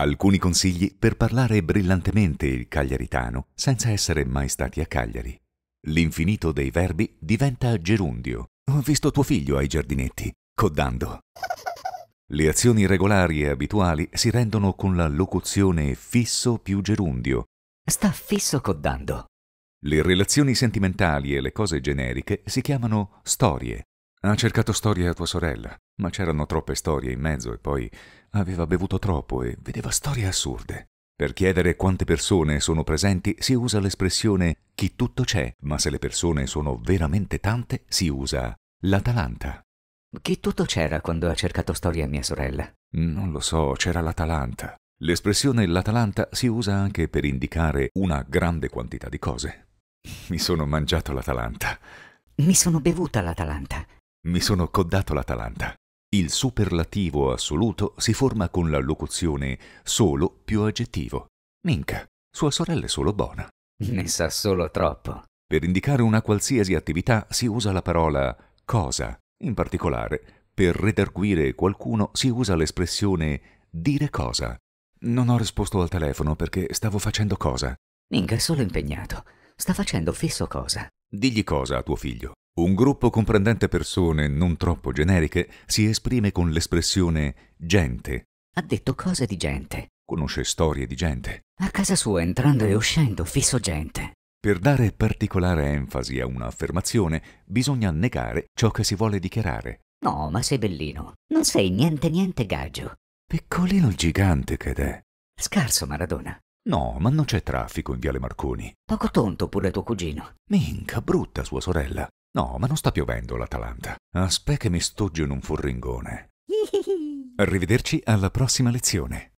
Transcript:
Alcuni consigli per parlare brillantemente il cagliaritano senza essere mai stati a Cagliari. L'infinito dei verbi diventa gerundio. Ho visto tuo figlio ai giardinetti, codando. Le azioni regolari e abituali si rendono con la locuzione fisso più gerundio. Sta fisso codando. Le relazioni sentimentali e le cose generiche si chiamano storie. Ha cercato storie a tua sorella, ma c'erano troppe storie in mezzo e poi aveva bevuto troppo e vedeva storie assurde. Per chiedere quante persone sono presenti si usa l'espressione chi tutto c'è, ma se le persone sono veramente tante si usa l'Atalanta. Chi tutto c'era quando ha cercato storie a mia sorella? Non lo so, c'era l'Atalanta. L'espressione l'Atalanta si usa anche per indicare una grande quantità di cose. Mi sono mangiato l'Atalanta. Mi sono bevuta l'Atalanta. Mi sono codato l'Atalanta. Il superlativo assoluto si forma con la locuzione solo più aggettivo. Minca, sua sorella è solo buona. Ne sa solo troppo. Per indicare una qualsiasi attività si usa la parola cosa. In particolare, per redarguire qualcuno si usa l'espressione dire cosa. Non ho risposto al telefono perché stavo facendo cosa. Minca è solo impegnato. Sta facendo fisso cosa. Digli cosa a tuo figlio. Un gruppo comprendente persone non troppo generiche si esprime con l'espressione gente. Ha detto cose di gente. Conosce storie di gente. A casa sua, entrando e uscendo, fisso gente. Per dare particolare enfasi a un'affermazione, bisogna negare ciò che si vuole dichiarare. No, ma sei bellino. Non sei niente niente gaggio. Piccolino il gigante che è. Scarso, Maradona. No, ma non c'è traffico in Viale Marconi. Poco tonto pure tuo cugino. Minca, brutta sua sorella. No, ma non sta piovendo l'Atalanta. Aspetta che mi stoggio in un furringone. Arrivederci alla prossima lezione.